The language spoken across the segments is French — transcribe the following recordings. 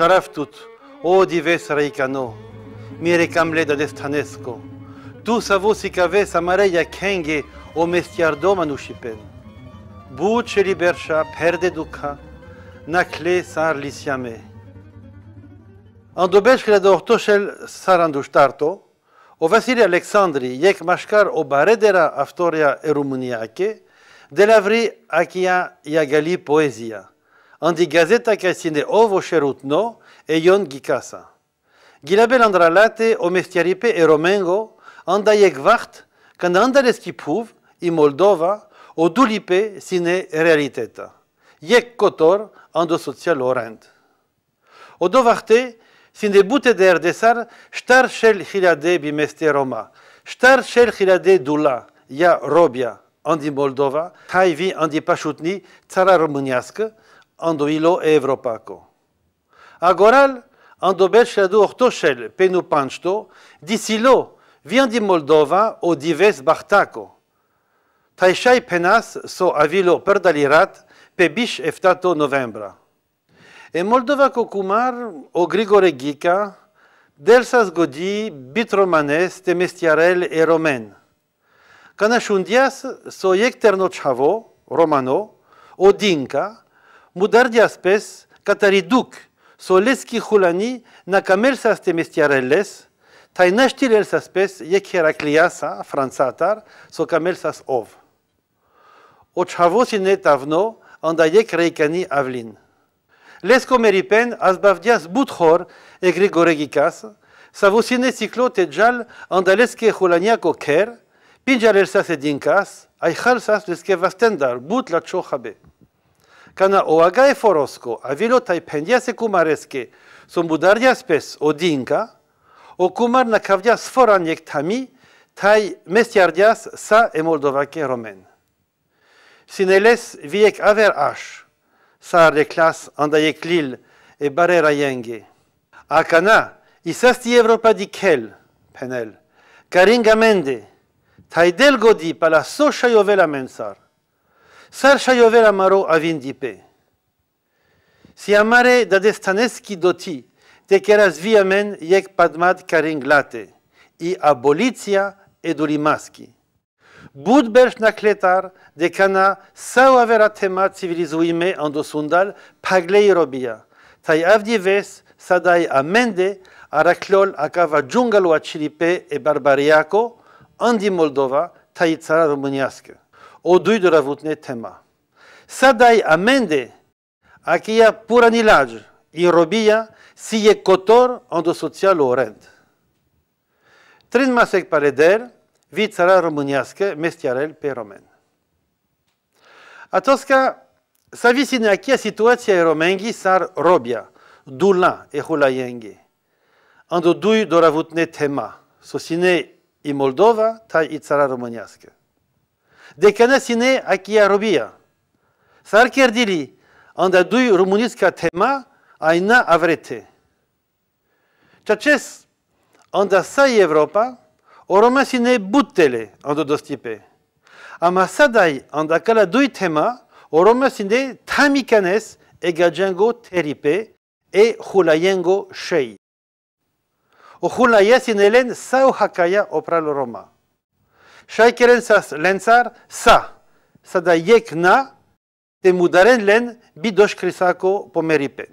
u tout, o dives reikano, mire camle da destanesco, tu savou si caves amareia kenge o mestiardo manushipen. Buce libercha perde duca, nacle sar lisiame. Andobech la dortoshel sarandustarto o Vasile Alexandri yek mashkar o baredera aftoria erumuniake, delavri akia iagali poezia handi gazetak aizinde ovo e yon gikasa. Gilabe landralate o mestiaripe e romengo, andai yek vart, quand andaleski i Moldova, o dulipe sine realiteta. Yek kotor, ando social orent. O sine bute de erdesar, shtar shel bimeste Roma, dula, ya robia, andi Moldova, haivi andi pashutni, tsara românească, ανδοήλο ευρωπαϊκό. Agoral, αν το μπέτσλαδο penupansto, πένου vient di Moldova o dives bartaco. Taishai penas so avilo perdalirat pe bish eftato novembra. E Moldova Kumar, o Grigore Gica delsas godi bitromanes temestiarel e romen. Canașundias so yekterno chavo, romano, o dinca, mudar spes katari duk soleski hulani nakamelsas temestiarelles, spes aspects yekherakliasa fransatar sokamelsas ov. Ochavosine tavno andayek reikani avlin. Lescomeripen asbavdias buthor egrigoregikas, savosine ciclo tejal andaleske hulaniako ker, ay edinkas, aichalsas leskevastendar but la chochabe e oagae a vilo tai pendiase kumareske, son spes odinka, o kumar na kavdia sforan tami tai mestiardias sa e moldovake romen. Sineles viek aver ash, sa reclas andayek lil e barera yenge. Akana, isasti Europa kel penel, karinga mende, tai delgodi pala mensar. Sarchaiover maro avindipe. Si amare dadestaneski doti, te keras viamen yek padmat karinglate, i abolitia edulimaski. Bud nakletar de kana avera tema civilizuime andosundal paglei robia, tai avdives sadai amende araklol akava djungalo a chilipe e barbariako, andi Moldova, tai tsara o de ravutne tema. Sadaj amende, akia pour i robija, si je kotor ondosocial orend. Trin masek paleder, vi cara românească, mestiarel pe romen. Tosca, sa visine akia situația e romengi sar robia, dula e hulaienghi. Ando la doravutne tema, sosine i Moldova, tai i țara românească. Dekana sine akiya robiya. Sarker dili, anda duj rumuniska tema, a inna a vrete. Čačes, anda saj Evropa, oroma sine buttele, anda dostipe. Ama en anda kala duj tema, tamikanes, e gajango teripe, e hulayengo shei. O hulaya sau sao hakaya opralo roma. Shaikerel lensar sa, sada yekna, te mudaren len bidosh krisako pomeripen.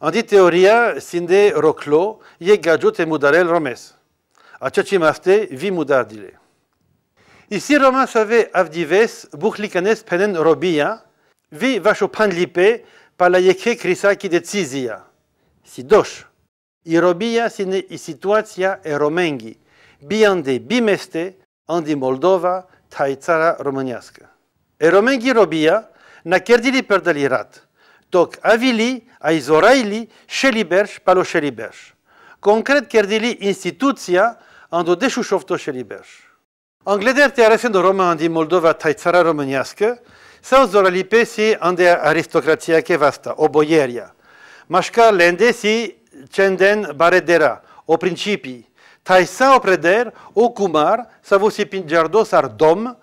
Andi teoria sinde roclo ye gajo te mudarel romes. Achachimaste vi mudardile. Ici Romain savait avdives, bouchlikanes penen robia, vi vacho panlipe, palayeke krisaki de tzizia. Si dosh. Irobia sine e eromengi, biande bimeste, andy Moldova ta i E românească. Eromen Ghirobia na Kerdili perdelirat, tok avili, ai zoraili, șeliberș, palo șeliberș. Concret pierdili instituția ando deșușofto șeliberș. Angleder te de Roma andi Moldova ta i românească, sau zorali pesi ande aristocrația chevasta, oboieria. Mașca lende si cenden baredera, o principii, Taisa opreder, au Kumar, ar dom,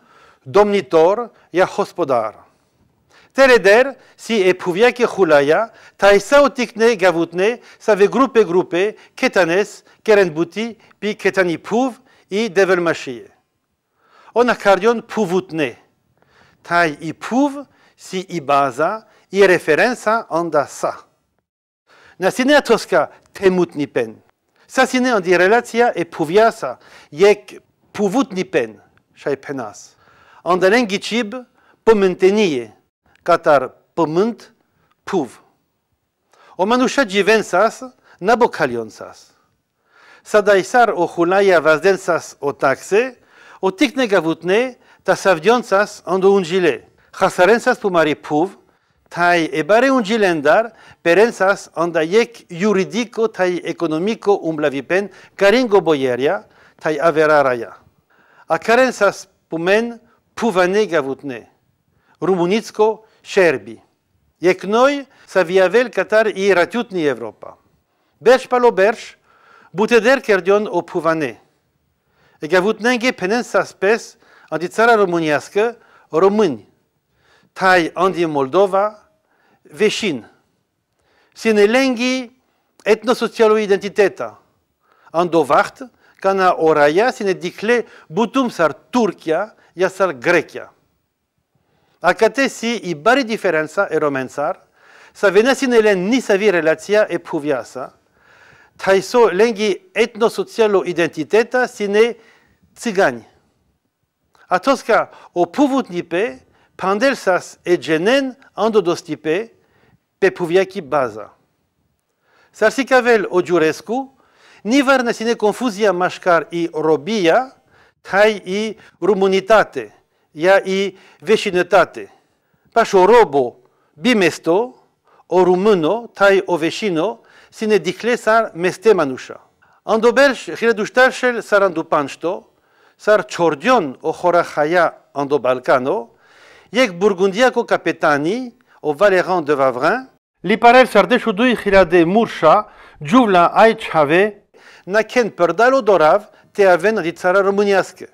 domnitor, ya hospodar. Tereder, si epuvia ke hulaya, taisa otikne gavutne, save groupe groupé, ketanes, kerenbuti, pi ketani pouv, i develmachie. On acarion Pouvutne. Tai i pouv, si i baza, i referenza anda sa. Nasine atoska temut nipen. Sasine on relatia e puviasa, yek puvut ni pen, ça, penas. ça, katar pomunt, puv. O manusha Jivensas Nabokalionsas. Sadaisar o hulaya vazdensas o taxe, o tikne gavutne, ando Chasarensas pumari pouv. e ebare un gilendar perensas onda yek tai economico un umblavipen caringo boieria tai averaraya. A carensas pumen puvane gavutne, rumunitsko șerbi. Yek noi sa viavel Qatar i ratutni Europa. Berș palo berș, buteder kerdion o puvane. E gavutnenge penensas pes anti țara românească români. taj andi Moldova, en Sine lengi etnosocialul identiteta. Andovart, cana oraia, que dicle butum sar Turcia, ia sar Grecia. Acate si i diferența e romensar, si ni să vi relația e puviasa, lengi identiteta sine țigani. o puvut nipe, pandelsas egenen andodostipe pe puviaki baza. Sarsicavel Ogiurescu, nivar sine confuzia mascar i robia, tai i rumunitate, ia i vecinitate. Pașo robo bimesto, o rumuno tai o vecino, sine dicle sar mestemanușa. Andoberș, hreduștarșel sarandu sar chordion o ando Balkano. Yek Burgundiako Capetani, au Valéran de Vavrin, li Liparel Sardeshudui de Murcha, Juvla Aichave, Naken Perdalo Dorav, Teaven Ritsara Romuniasque,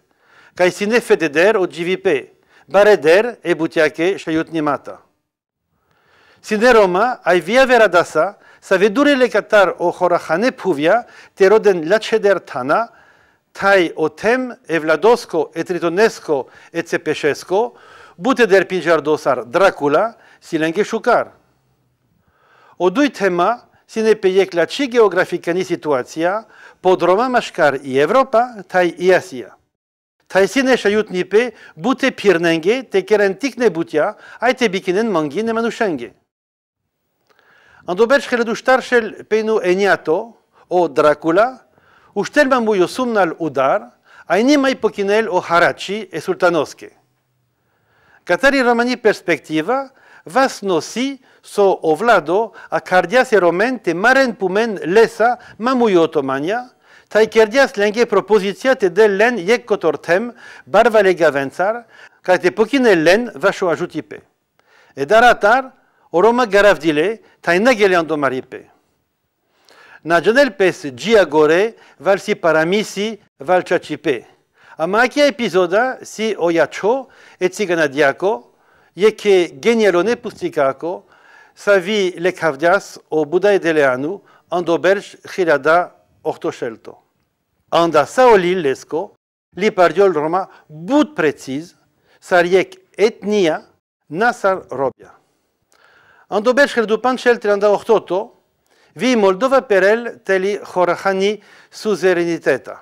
Kaisine Fededer au JVP, Bareder et Boutiake nimata. Sineroma, Aivia Veradasa, Savedure le o au puvia te roden Lacheder Tana, Tai Otem, Evladosko, et Etsepechesko, der pinjar dosar Dracula, lenge shukar. O dui tema si ne pejek që geografika ni situacija, po droma mashkar i Evropa, taj i Asia. Tai si ne shajut ni pe, bute pirnenge, te keren tik ne butja, aj te bikinen mangi ne manushenge. Ando bershkele du shtarshel pejnu e o Dracula, ushtel bambu mbujo sumnal udar, aj ni mai pokinel o Harachi e Sultanoske. Katëri Romani perspektiva vas nosi so ovlado a cardias e romen te maren pumen lesa mamuj otomania, taj kerdias lenge propozicja te del len jek kotor tem barva lega vencar, kaj te pokine len vasho ajutipe. E daratar, oroma garavdile, taj nagelian maripe. Na džanel pes giagore gore, valsi paramisi, valčačipe. Magia epizoda hein, si oyacho e ciganadjako jeke genialone pustikako savi lekavdjas o Buda deleanu andobelj hilada ortošelto. Anda saolil lesko li pardiol roma bud preciz sarjek etnia nasar En doberge hildu panchel tiranda ortoto vi Moldova perel teli horahani suzereniteta.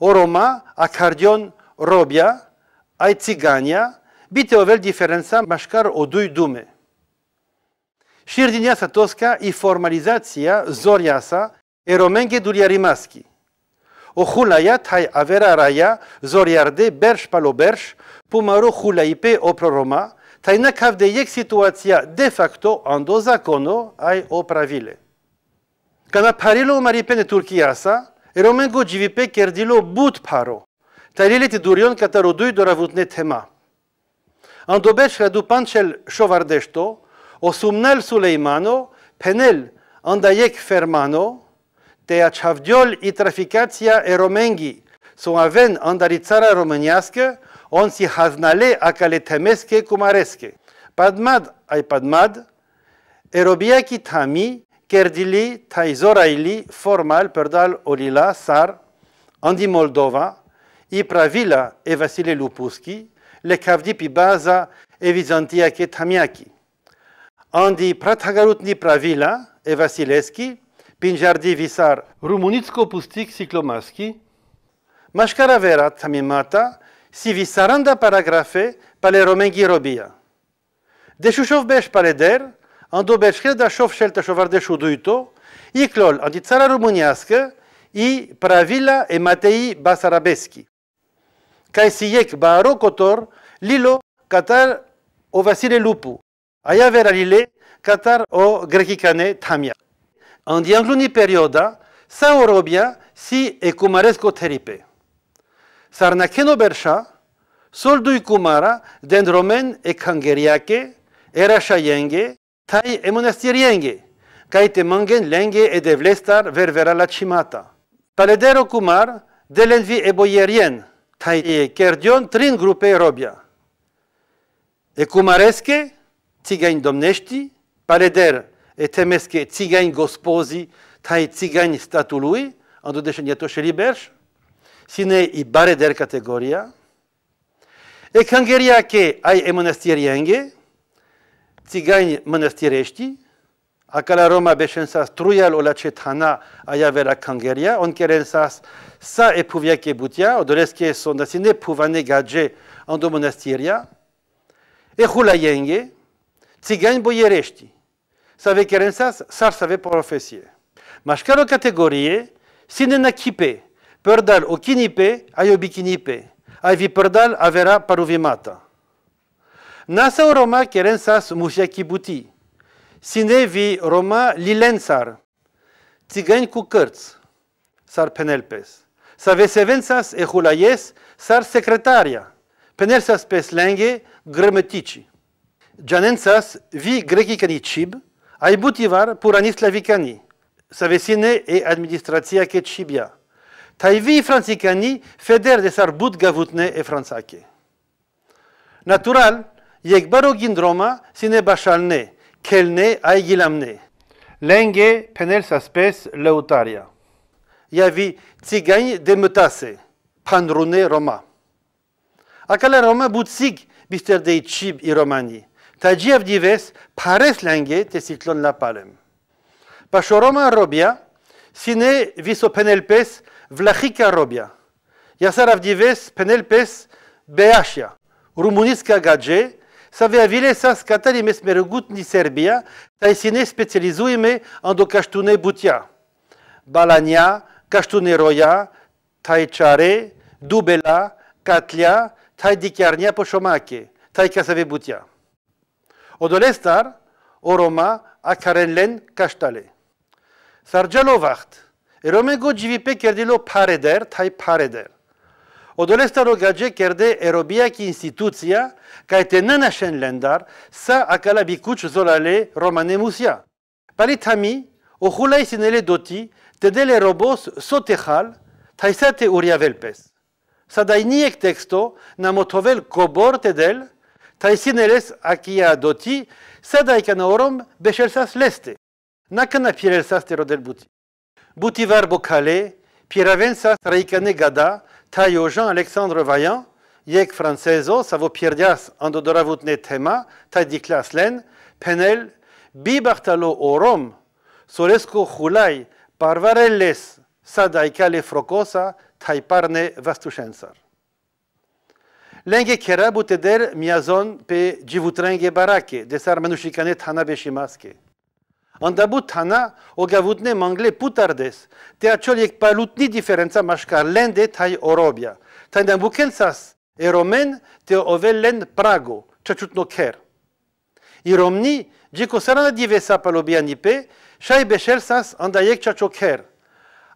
O a cardion robia, aj țigania, bite vel diferența mașcar o dui dume. din sa tosca i formalizația zoria sa romenge dulia rimaschi. O hulaia hai avera raia zoriarde berș palo berș, pumaro hulaipe roma, tai nakav de iec situația de facto ando zacono ai opravile. Când aparilo maripene Turchia sa, Romengo GVP kerdilo but paro. te durion kataroduj ne tema. du radu panchel shovardeshto, sumnel Suleimano, penel andajek fermano, te achavdiol i traficația eromenghi, să aven andarițara româniască, on si haznale acale temesche cumaresche. Padmad ai padmad, erobiaki tami, Kerdili, tai Formal, Perdal, Olila, Sar, Andi Moldova, Ipravila e Vasile Lupuski, kavdi Pibaza Evizantiaki e Tamiaki. Andi Pratagarutni Pravila e Vasileski, Pinjardi Visar, Rumunitsko Pustik Siklomaski, vera Tamimata, si Visaranda paragrafe pale De Robia. Deșușov pale Paleder, în Dubecșchel, dar șof șel te șovardeșu românească, i pravila e Matei basarabeski. si yek baro kotor, lilo, catar o Vasile Lupu, vera veralile, katar o Grekikane tamia. En diangluni perioda, sa orobia si e kumaresko teripe. sarnakino bercha, soldui cumara, kumara dendromen e kangeriake, era yenge. Tai e mănăstirienge, kai te mangen lenge e de vlestar ververa la cimata. Paledero cumar, delenvi e boierien, tai e kerdion trin grupe robia. E cumaresche, țigani domnești, paleder e temesche țigani gospozi, tai țigani statului, andodeșe nietoșe liberș, sine i bareder categoria, e cangeria che ai e enge, țigani mănăstirești, cala Roma beșensas truial o la cetana aia vera cangeria, on kerensas sa epuvia che butia, o doresche sine puvane gage ando mănăstiria, e hula yenge, țigani boierești, să ave kerensas, sar să ave profesie. Mașcaro categorie, sine na chipe, părdal o chinipe, ai bikinipe, ai vi părdal avera paruvimata. Nasa Roma kibuti. sine vi Roma lilensar, tzigan cu sar penelpes, sa e hulayes sar sekretaria, penelsas pes lenge grametici. Janensas vi grecicani Chib, ai butivar slavicani, e administratia ketchibia cibia. Taivi francicani feder de sar but gavutne e Franzake. Natural, sine bashalne, kelne aigilamne. Lenge penelsaspes leutaria. Yavi tsigani demetase, panrune roma. Akala roma butsig bisterdei chib i romani. tajev dives pares te la palem. Roma robia, sine viso penelpes Vlachika robia. Yasarav dives penelpes beashia. rumunisca savez, à Vilesas, Katali, Mesmergutni, Serbia, Taïsine, e spécialisé en do Kashtune Butia, Balania, Kashtune Roya, e charé Dubela, Katlia, Taïdikarnia, e Pochomake, Taïkasave Butia. Odolestar, Oroma, Akarenlen, Kashtale. Sarjalovacht, et Romengo Givipe, Kerdilo, Pareder, Taï Pareder. de erobia erobijak instituția care te în lendar sa akala bikuć zolale romane musia. Palit hami, hulai sinele doti, te dele robos sotehal, tajsate uria velpes. Sa i nijek texto na motovel kobor te del, taj sineles akia doti, sada i kana orom bešelsas leste. Nakana pirelsas rodel buti. buti Butivar bokale, piravensas raikane gada, Tayojan Alexandre Vaillant, Yek Franceso, Savo Pierdias, Andodoravutne Tema, Tadiklas Len, Penel, Bibartalo Orom, Soresco Hulai, Parvarelles, Sadaikale Frocosa, Taiparne Vastushensar. Lenge kerabuteder miazon pe jivutrenge barake, desar tanabe shimaske. Îndăbut hana, o mangle putardes, te acholiek palutni palutni diferenza maskar lende tai orobia. Tandem bukensas, e romen te ovel len prago, ker. I romni, giko sarana divesa palobia nipe, shai beshelsas andayek ker.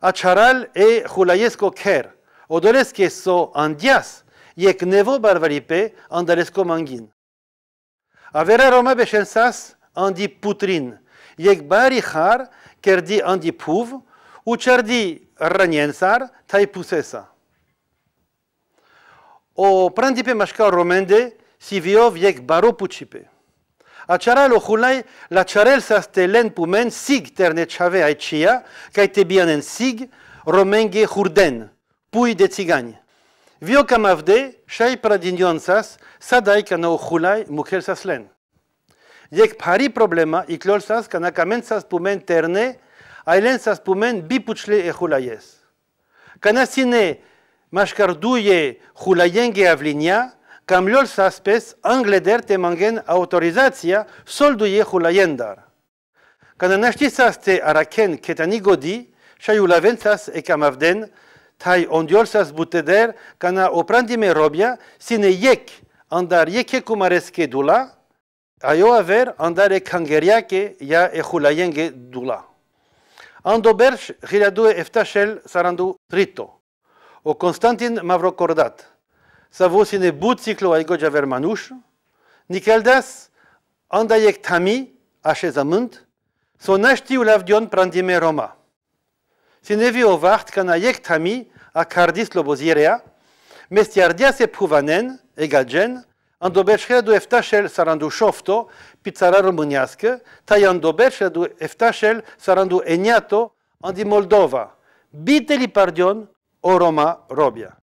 Acharal e hulayesko ker, odoleske so andias, yek nevo barvaripe andalesko mangin. Avera roma beshelsas, andi putrin, yek bari խար kerdi andi պուվ ու չերդի ռանյենսար թայ պուսեսա։ O principe mașca romende si vio viec baro pucipe. Acara lo hulai la charel sa stelen pumen sig terne chave aicia, cai te bianen sig romenge hurden, poui de țigani. Vio kamavde avde, șai sadaik sas, sadai ca nou saslen. jek pari problema i klol sas kana kamen sas pumen terne, ailen sas pumen bipuchle e hulayes. Kana sine mashkarduje hulayenge avlinia, cam lol sas pes angleder te mangen autorizația solduje hulayendar. Kana nashti sas te araken ketani godi, shayulaven sas e kamavden, tai ondiol sas buteder, kana oprandime robia, sine yek, andar yeke kumareske dula, Ayo aver andare kangeriake ya echulayenge dula. Ando berch giradue eftashel sarandu trito. O Constantin mavrokordat. Savo sine bout ciclo aigoja Nikeldas andayek tami achezamont. Son so ou lavdion prandime roma. Sinevi ovart kanayek tami a cardis lobozirea. Mestiardia se prouvanen, Îndobecerea Eftașel sarandu șofto, pițara românească, tai îndobecerea Eftașel sarandu eniato, andi Moldova. Biteli pardion, o Roma robia.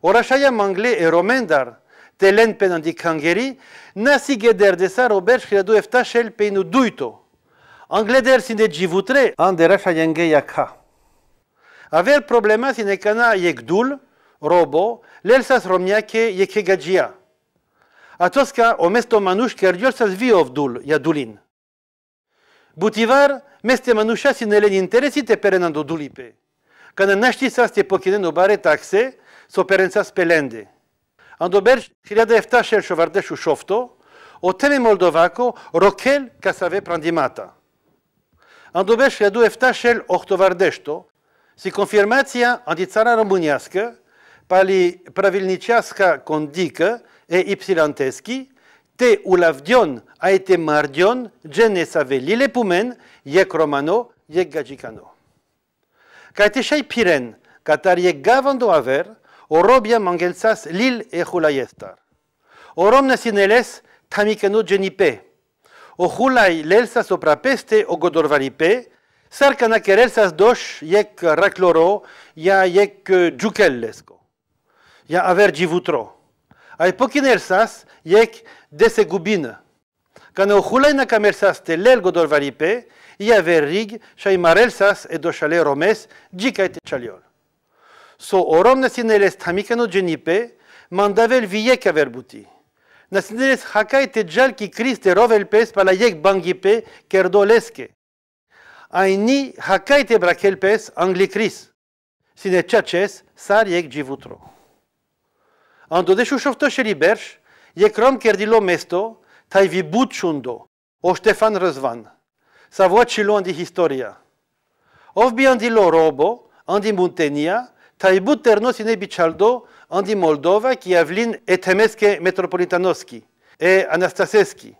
Orașaia mangle e romendar, telen pe nandi kangeri, nasi geder de sar obercerea du Eftașel pe inu duito. Angleder sin de givutre, an de rașa Aver problema sine kana yegdul robo, lelsas romjake jakiego dzia. A toska o mesto manuszki dul, ia dulin. Butivar meste manusha si nelen interesi te perenando dulipe. Kada naštisas te pokineno bare takse, so perenza spelende. Ando berj 1017 šovardeshu šofto, o teme moldovako rokel kasave prandimata. Ando berj 1017 ochtovardešto, si confirmația antițara românească Pravilnichaska kondika e ypsilanteski, te ulavdion été mardion gene save lile pumen yek yek yek gagicano. piren, katar yek gavando aver, o robia mangelsas lil e hulaiestar. O romna sineles genipe, o hulai lelsas oprapeste peste o godorvalipe, sarkana kerelsas dosh, yek rakloro yek yek я аверджи вутро. Ай покинерсас ек десе губина. Канео хулайна камерсас те лел годор варипе, и аверриг шаймарелсас и э дошале ромес джикайте чалиол. Со ором насинелес тамикано дженипе, մանդավել վիեկ է վերբուտի։ Նասիներես հակայ թե ջալ կի կրիս թե ռով էլպես պալա եկ բանգի պե կերդոլեսկ է։ Այնի հակայ թե բրակել պես անգլի կրիս։ Սինե չաչես սար եկ ջիվուտրո։ Ando deshu shofto sheli bersh, kerdilo mesto, vi butchundo, o Stefan Răzvan. Sa voa cilo andi historia. Ovbi lo robo, andi muntenia, tai but sine bichaldo, andi Moldova, ki avlin etemeske metropolitanoski, e anastaseski.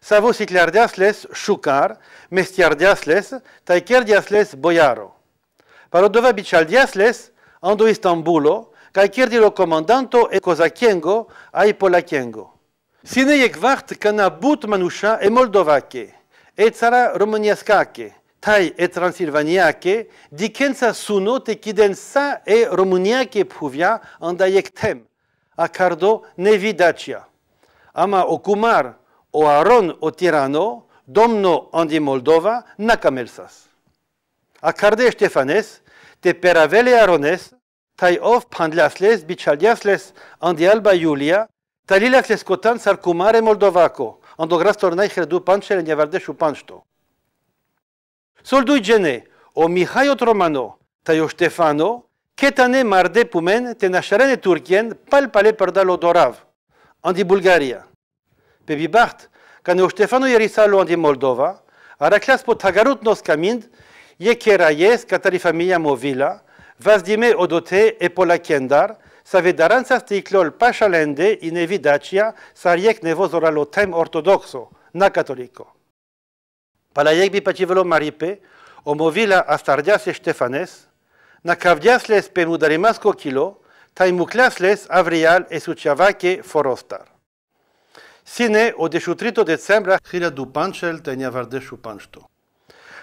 Savo sitlardiasles shukar, mestiardiasles, tai kerdiasles boyaro. Parodova bichaldiasles, ando Istanbulo, di comandanto e kozakiengo ai polakiengo. Sine vart kana but manusha e moldovake, e tsara romaniaskake, tai e transilvaniake, dikensa suno te kidensa e romaniake puvia tem. a cardo vidacia. Ama o Kumar, o aron o tirano, domno andi Moldova, nakamelsas. A e Stefanes, te peravele arones, Tai of pandlasles, biçaljasles, andialba Julia, talilakles kotan sarkumare moldovako, andograstor najhredu pančere njevardešu panšto. Solduj gene, o Mihai od Romano, taj o Stefano, ketane marde pumen te nașarene turkien pal pale perdalo dorav, andi Bulgaria. Pe bibart, ca ne o Štefano jerisalo andi Moldova, araclas po tagarut nos camind, e ies, catari familia movila, Vazhdime odote e pola këndar, sa vedaranca stiklol pasha lende i nevi dacia sa rjek nevozoralo tem ortodoxo, na katoliko. bi pacivelo maripe, omovila astardiase Stefanes, na kavdiasles pe mudarimasko kilo, tai muclasles avrial e suciavake forostar. Sine o de decembra hira du panchel tenia vardeșu panchto.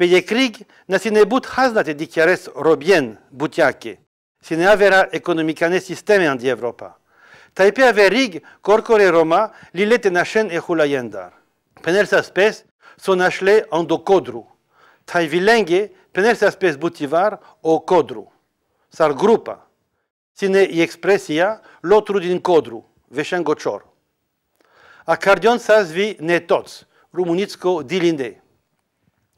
Peljekrig na si ne but haznat e dikjares robjen butjake, si ne avera ekonomikane sisteme andi Evropa. Ta i e averig korkore Roma li lete në shen e, e hulajendar. Për nërsa spes, son ashle ando kodru. Ta i e vilenge, për spes butivar o kodru. Sar grupa, si ne i ekspresia lotru din kodru, veshen goqor. A kardion sa zvi ne toc, rumunitsko dilinde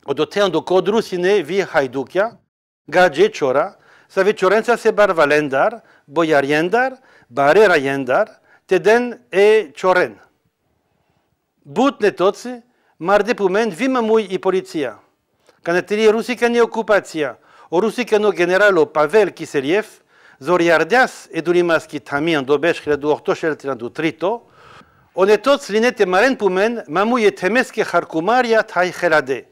odottea do codru sine vi haidukia, gaje chora, savechorensa se barvalendar, boyariendar, yendar teden e choren. But ne marde pumen vi mui i poliția. Canetărie rusică ne ocupația, o rusika no generalo Pavel Kiseliev, zoriardias edulimaski dobech dobeș credu ortoșel du trito, one toți linete maren pumen, e temeske harcumaria tai helade.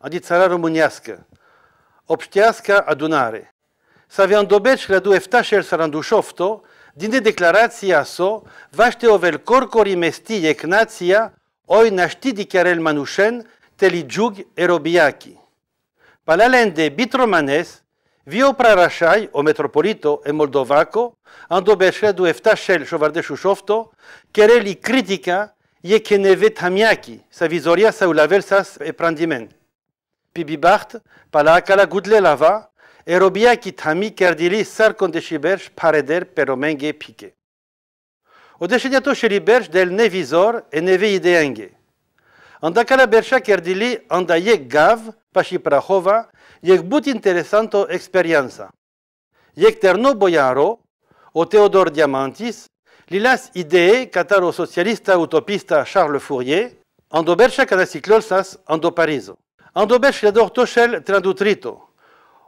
Adică țara românească, obștească adunare. Să aveam dobec gradu eftașel sarandușofto, din de declarația so, vaște ovel corcori mestie cnația, oi naști di el manușen, teligiug erobiachi. Palalen de bitromanes, Vio prarașai, o metropolito e moldovaco, andobeșe du eftașel șovardeșu șofto, i critica e che ne vet hamiachi, să vizoria să ulavel să e prandiment. bibart, pala akala gudlelava, Erobia Kitami kerdili sarkondeshiberj pareder peromenge pike. Odeshediato sheliberj del Nevisor e neve Ideenge. Andakala bercha kerdili anda gav, pashi prahova, yek but interesanto experienza. Yek terno boyaro, o Theodor Diamantis, lilas idee Kataro socialista utopista Charles Fourier, ando bercha cada ando parizo. Andobech l'adore toshel trandutrito.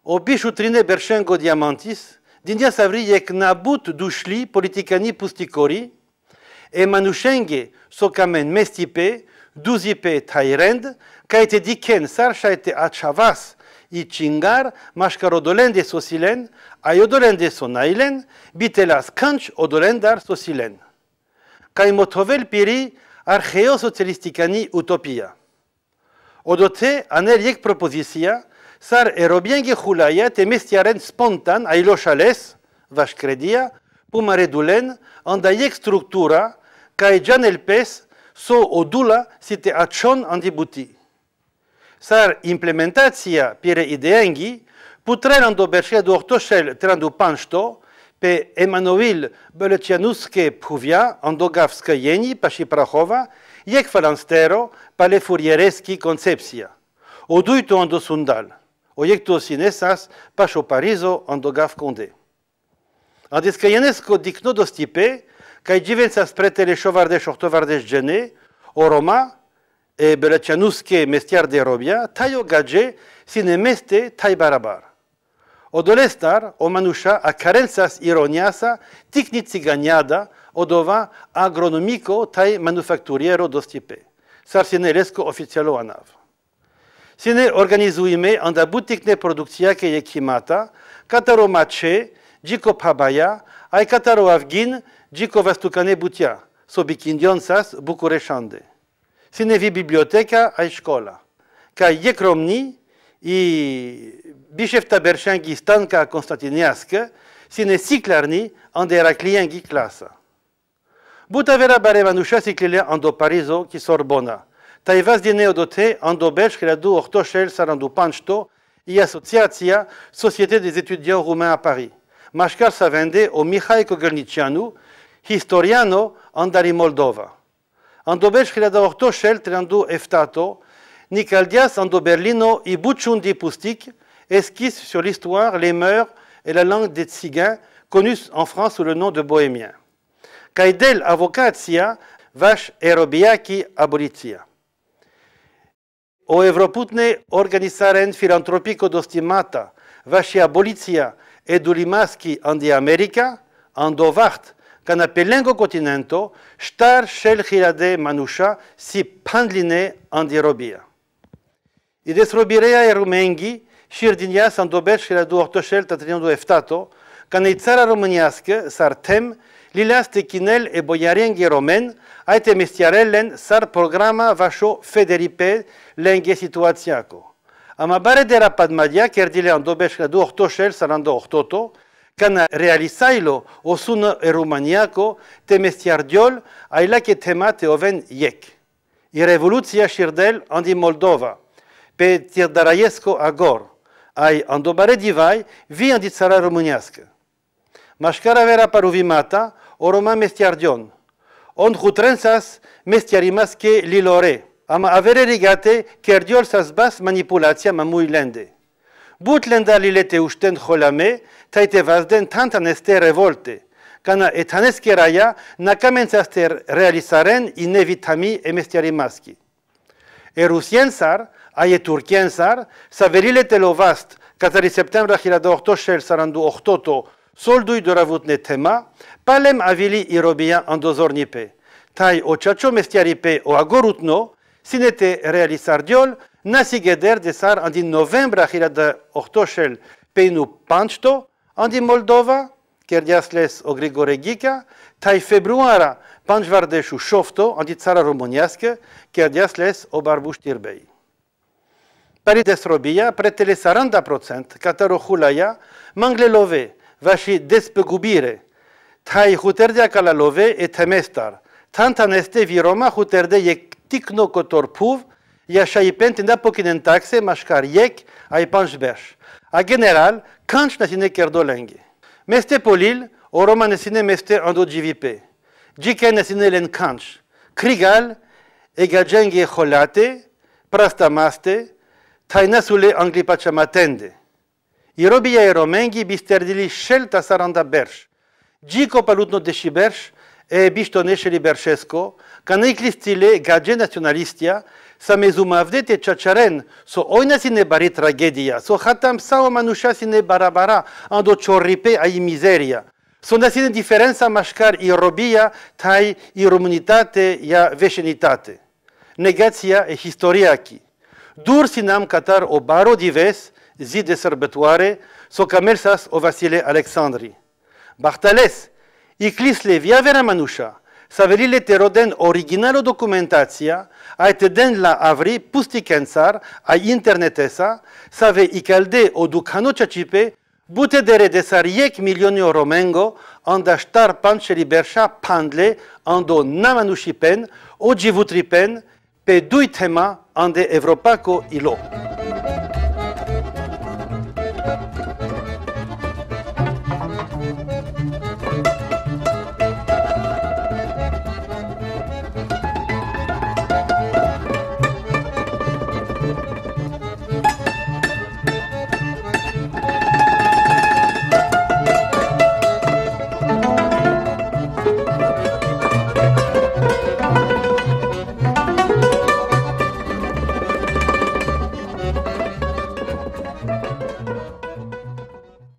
Obishu trine berchengo diamantis, dindia savri yek nabut dushli politikani pustikori, et manushenge sokamen mestipe, duzipe tairend, kaite diken ete achavas, i chingar, mascarodolende sosilen, ayodolende sonailen, bitelas kanch odolendar sosilen. Kaimotovel piri archeo utopia odote aneliek propozizia, sar erobiengi hulaiet e mestiaren spontan ailoxales, pumare pumaredulen, andaiek structura, kai jan so odula atxon antibuti. Sar implementatzia pire ideengi, putren du ortoxel terandu pe Emanuel Beletianuske Pruvia, andogavska jeni, jak falanstero pa le furiereski koncepcija. oduito ando sundal, ojekto sinesas pa šo Parizo ando gav konde. Andes kajenesko dikno dostipe, kaj dživensas pretele šovarde šohtovarde o Roma, e belačanuske mestiar de robia, tajo gađe sine meste taj barabar odolestar o manusha a carenzas ironiasa ticnici ganiada odova agronomico tai manufacturiero dostipe, sarsinelesco oficialo anav. Sine organizuime anda butikne je kimata, kataro mache, djiko pabaya, ai kataro avgin, djiko vastukane butia, sobikindionsas bukureshande. Sine vi biblioteca ai scola, kai yekromni i bishefta berşengi stanka Konstantiniaske, sine siklarni ande herakliengi vera bare manusha siklile ando Parizo ki Sorbona. Taevas di neodote ando belșcreadu ortochel sarandu panchto i associatia Société des étudiants roumains à Paris. Mashkar sa vende o Mihai Cogălnicianu, historiano andari Moldova. Ando belșcreadu ortochel trandu eftato, Nicaldias ando Berlino i buciundi pustik esquisse sur l'histoire, les mœurs et la langue des Tzigains, connus en France sous le nom de bohémiens. Kaidel avocatia vache erobiaki abolitia. O evroputne organizaren filantropiko dostimata, vache abolitia edulimaski andi America, andovart, canapelengo continento, star shel hirade manusha si pandline andi robia. Ides robirea erumengi, Shirë dinja sa ndobet shkëra duar të shel të të një duhe ftato, ka në i cara romënjaskë sar tem, lilas të kinel e bojarengje romen, ajte mestjarellen sar programa vasho federipe lenge situaciako. Ama bare dera padmadja, ker dile s du ohto shel, sarando ohtoto, kana realizailo osuno e rumaniako te mestiardiol aila ke tema te oven yek. I revoluția shirdel andi Moldova, pe tirdaraiesko agor. ai îndobare divai, vii în țara românească. Mașcara vera mata, o roma mestiardion. On hutrensas mestiarimasche lilore. ama avere rigate, kerdiol sas bas manipulația mamui lende. But lenda lilete uștend holame, taite vazden tantan este revolte. Cana etanescheraya, nacamențaster realizaren inevitami emestiarimaschi. E sar, a Turkien Σαρ, Σαβερίλε katari septembra de ortochel sarandu το soldui doravutne tema, palem avili irobian n'ipe. Tai o chacho mestiaripe o agorutno, sinete realisardiol, nasigeder sar andi novembra hilada ortochel peinu panchto, andi Moldova, kerdiasles o Gika tai februara panchvardeshu shofto, andi tsara romoniasque, kerdiasles o Palidesrobia, pretele saranda procent, katero hulaya, mangle love, vashi despegubire, tai huterdea kala love et temestar, tantan vi viroma huterde tikno kotor puv, yasha ipen tinda pokinen taxe, maskar yek, A general, kanch nasine kerdolengi. Meste polil, oroma nasine meste ando GVP. Jiken nasine len kanch. Krigal, egajengi e holate, prastamaste, тајнасуле англипача матенде. И робија и роменги би стердили шел та саранда берш. Джико палутно деши берш, е бишто нешели бершеско, ка наикли стиле гадже националистија, са мезумавдете чачарен со ојна си не бари трагедија, со хатам сао мануша си не барабара, андо чорипе, а и мизерија. Со насине диференца машкар и робија, тај и румунитате ја вешенитате. Негација е историјаки. ки. sinam Qatar o baro dives, zi de so kamersas o Vasile Alexandri. Bartales, iclis le via vera manușa, te originalo documentația, a te den la avri kensar, a internetesa, save icalde o ducano ceacipe, bute de milionio romengo, andaștar pan panche pandle, ando namanușipen, o givutripen, pe duj tema ande Evropako ilo.